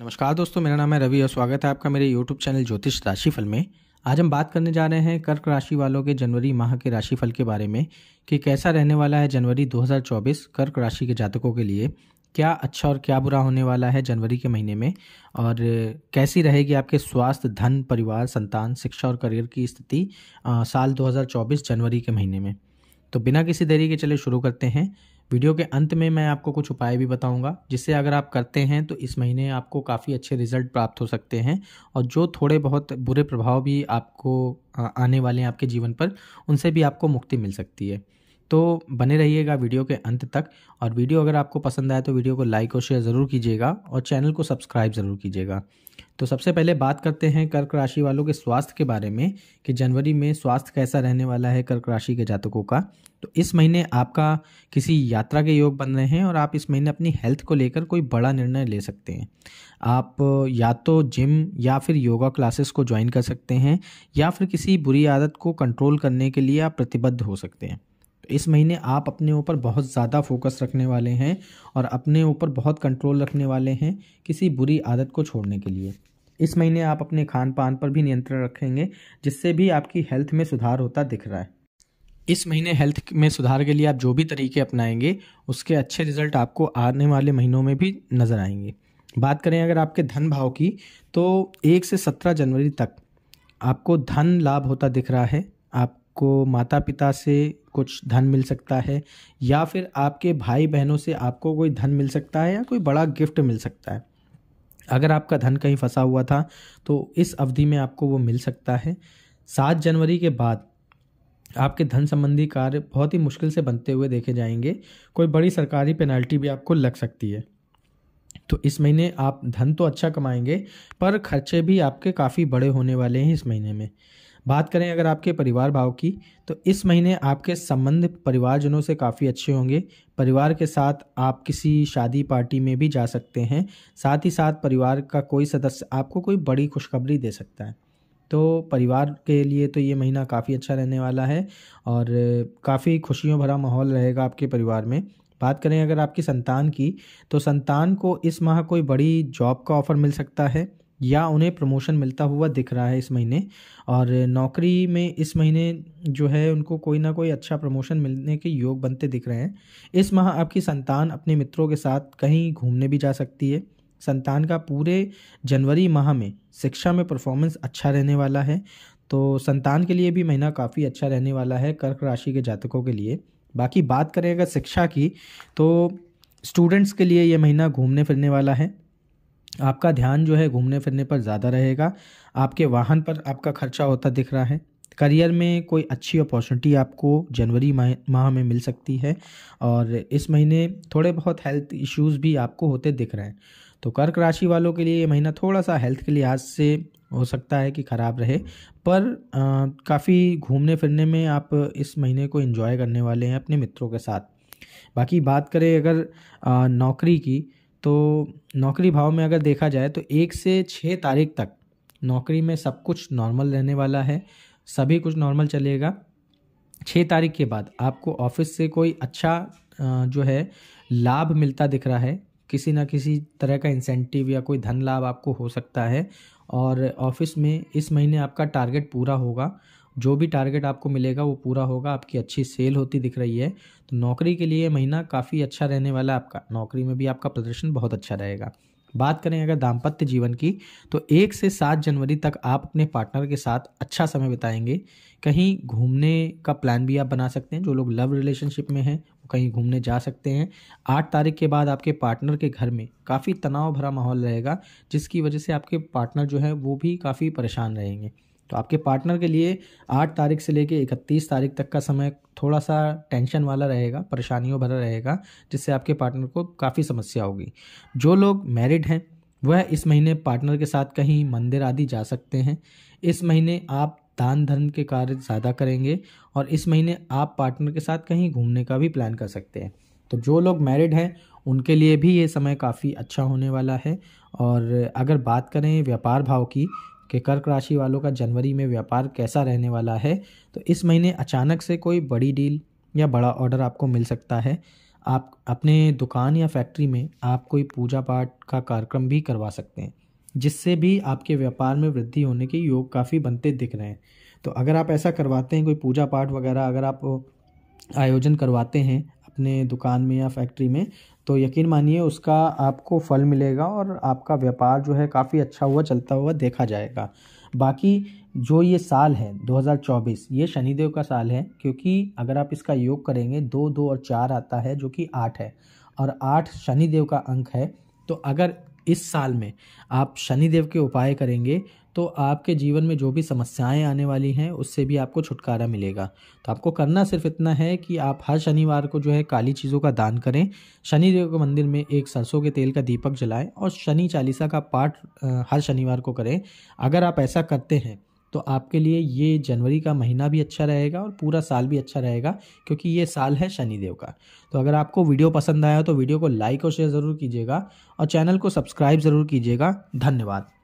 नमस्कार दोस्तों मेरा नाम है रवि और स्वागत है आपका मेरे यूट्यूब चैनल ज्योतिष राशिफल में आज हम बात करने जा रहे हैं कर्क राशि वालों के जनवरी माह के राशिफल के बारे में कि कैसा रहने वाला है जनवरी 2024 कर्क राशि के जातकों के लिए क्या अच्छा और क्या बुरा होने वाला है जनवरी के महीने में और कैसी रहेगी आपके स्वास्थ्य धन परिवार संतान शिक्षा और करियर की स्थिति साल दो जनवरी के महीने में तो बिना किसी देरी के चले शुरू करते हैं वीडियो के अंत में मैं आपको कुछ उपाय भी बताऊंगा जिससे अगर आप करते हैं तो इस महीने आपको काफ़ी अच्छे रिजल्ट प्राप्त हो सकते हैं और जो थोड़े बहुत बुरे प्रभाव भी आपको आने वाले हैं आपके जीवन पर उनसे भी आपको मुक्ति मिल सकती है तो बने रहिएगा वीडियो के अंत तक और वीडियो अगर आपको पसंद आए तो वीडियो को लाइक और शेयर ज़रूर कीजिएगा और चैनल को सब्सक्राइब ज़रूर कीजिएगा तो सबसे पहले बात करते हैं कर्क राशि वालों के स्वास्थ्य के बारे में कि जनवरी में स्वास्थ्य कैसा रहने वाला है कर्क राशि के जातकों का तो इस महीने आपका किसी यात्रा के योग बन रहे हैं और आप इस महीने अपनी हेल्थ को लेकर कोई बड़ा निर्णय ले सकते हैं आप या तो जिम या फिर योगा क्लासेस को ज्वाइन कर सकते हैं या फिर किसी बुरी आदत को कंट्रोल करने के लिए आप प्रतिबद्ध हो सकते हैं इस महीने आप अपने ऊपर बहुत ज़्यादा फोकस रखने वाले हैं और अपने ऊपर बहुत कंट्रोल रखने वाले हैं किसी बुरी आदत को छोड़ने के लिए इस महीने आप अपने खान पान पर भी नियंत्रण रखेंगे जिससे भी आपकी हेल्थ में सुधार होता दिख रहा है इस महीने हेल्थ में सुधार के लिए आप जो भी तरीके अपनाएंगे उसके अच्छे रिजल्ट आपको आने वाले महीनों में भी नज़र आएंगे बात करें अगर आपके धन भाव की तो एक से सत्रह जनवरी तक आपको धन लाभ होता दिख रहा है आप आपको माता पिता से कुछ धन मिल सकता है या फिर आपके भाई बहनों से आपको कोई धन मिल सकता है या कोई बड़ा गिफ्ट मिल सकता है अगर आपका धन कहीं फंसा हुआ था तो इस अवधि में आपको वो मिल सकता है सात जनवरी के बाद आपके धन संबंधी कार्य बहुत ही मुश्किल से बनते हुए देखे जाएंगे कोई बड़ी सरकारी पेनल्टी भी आपको लग सकती है तो इस महीने आप धन तो अच्छा कमाएंगे पर खर्चे भी आपके काफ़ी बड़े होने वाले हैं इस महीने में बात करें अगर आपके परिवार भाव की तो इस महीने आपके संबंध परिवारजनों से काफ़ी अच्छे होंगे परिवार के साथ आप किसी शादी पार्टी में भी जा सकते हैं साथ ही साथ परिवार का कोई सदस्य आपको कोई बड़ी खुशखबरी दे सकता है तो परिवार के लिए तो ये महीना काफ़ी अच्छा रहने वाला है और काफ़ी खुशियों भरा माहौल रहेगा आपके परिवार में बात करें अगर आपकी संतान की तो संतान को इस माह कोई बड़ी जॉब का ऑफ़र मिल सकता है या उन्हें प्रमोशन मिलता हुआ दिख रहा है इस महीने और नौकरी में इस महीने जो है उनको कोई ना कोई अच्छा प्रमोशन मिलने के योग बनते दिख रहे हैं इस माह आपकी संतान अपने मित्रों के साथ कहीं घूमने भी जा सकती है संतान का पूरे जनवरी माह में शिक्षा में परफॉर्मेंस अच्छा रहने वाला है तो संतान के लिए भी महीना काफ़ी अच्छा रहने वाला है कर्क राशि के जातकों के लिए बाकी बात करें अगर शिक्षा की तो स्टूडेंट्स के लिए ये महीना घूमने फिरने वाला है आपका ध्यान जो है घूमने फिरने पर ज़्यादा रहेगा आपके वाहन पर आपका खर्चा होता दिख रहा है करियर में कोई अच्छी अपॉर्चुनिटी आपको जनवरी माह माह में मिल सकती है और इस महीने थोड़े बहुत हेल्थ इश्यूज भी आपको होते दिख रहे हैं तो कर्क राशि वालों के लिए ये महीना थोड़ा सा हेल्थ के लिहाज से हो सकता है कि ख़राब रहे पर काफ़ी घूमने फिरने में आप इस महीने को इन्जॉय करने वाले हैं अपने मित्रों के साथ बाकी बात करें अगर आ, नौकरी की तो नौकरी भाव में अगर देखा जाए तो एक से छः तारीख तक नौकरी में सब कुछ नॉर्मल रहने वाला है सभी कुछ नॉर्मल चलेगा छः तारीख के बाद आपको ऑफिस से कोई अच्छा जो है लाभ मिलता दिख रहा है किसी ना किसी तरह का इंसेंटिव या कोई धन लाभ आपको हो सकता है और ऑफिस में इस महीने आपका टारगेट पूरा होगा जो भी टारगेट आपको मिलेगा वो पूरा होगा आपकी अच्छी सेल होती दिख रही है तो नौकरी के लिए महीना काफ़ी अच्छा रहने वाला है आपका नौकरी में भी आपका प्रदर्शन बहुत अच्छा रहेगा बात करें अगर दाम्पत्य जीवन की तो एक से सात जनवरी तक आप अपने पार्टनर के साथ अच्छा समय बिताएंगे कहीं घूमने का प्लान भी आप बना सकते हैं जो लोग लव रिलेशनशिप में हैं वो कहीं घूमने जा सकते हैं आठ तारीख के बाद आपके पार्टनर के घर में काफ़ी तनाव भरा माहौल रहेगा जिसकी वजह से आपके पार्टनर जो है वो भी काफ़ी परेशान रहेंगे तो आपके पार्टनर के लिए आठ तारीख से लेके इकतीस तारीख तक का समय थोड़ा सा टेंशन वाला रहेगा परेशानियों भरा रहेगा जिससे आपके पार्टनर को काफ़ी समस्या होगी जो लोग मैरिड हैं वह इस महीने पार्टनर के साथ कहीं मंदिर आदि जा सकते हैं इस महीने आप दान धर्म के कार्य ज़्यादा करेंगे और इस महीने आप पार्टनर के साथ कहीं घूमने का भी प्लान कर सकते हैं तो जो लोग मैरिड हैं उनके लिए भी ये समय काफ़ी अच्छा होने वाला है और अगर बात करें व्यापार भाव की कि कर्क राशि वालों का जनवरी में व्यापार कैसा रहने वाला है तो इस महीने अचानक से कोई बड़ी डील या बड़ा ऑर्डर आपको मिल सकता है आप अपने दुकान या फैक्ट्री में आप कोई पूजा पाठ का कार्यक्रम भी करवा सकते हैं जिससे भी आपके व्यापार में वृद्धि होने के योग काफ़ी बनते दिख रहे हैं तो अगर आप ऐसा करवाते हैं कोई पूजा पाठ वगैरह अगर आप आयोजन करवाते हैं अपने दुकान में या फैक्ट्री में तो यकीन मानिए उसका आपको फल मिलेगा और आपका व्यापार जो है काफ़ी अच्छा हुआ चलता हुआ देखा जाएगा बाकी जो ये साल है 2024 ये शनिदेव का साल है क्योंकि अगर आप इसका योग करेंगे दो दो और चार आता है जो कि आठ है और आठ शनिदेव का अंक है तो अगर इस साल में आप शनिदेव के उपाय करेंगे तो आपके जीवन में जो भी समस्याएं आने वाली हैं उससे भी आपको छुटकारा मिलेगा तो आपको करना सिर्फ इतना है कि आप हर शनिवार को जो है काली चीज़ों का दान करें शनि देव के मंदिर में एक सरसों के तेल का दीपक जलाएं और शनि चालीसा का पाठ हर शनिवार को करें अगर आप ऐसा करते हैं तो आपके लिए ये जनवरी का महीना भी अच्छा रहेगा और पूरा साल भी अच्छा रहेगा क्योंकि ये साल है शनिदेव का तो अगर आपको वीडियो पसंद आया तो वीडियो को लाइक और शेयर ज़रूर कीजिएगा और चैनल को सब्सक्राइब ज़रूर कीजिएगा धन्यवाद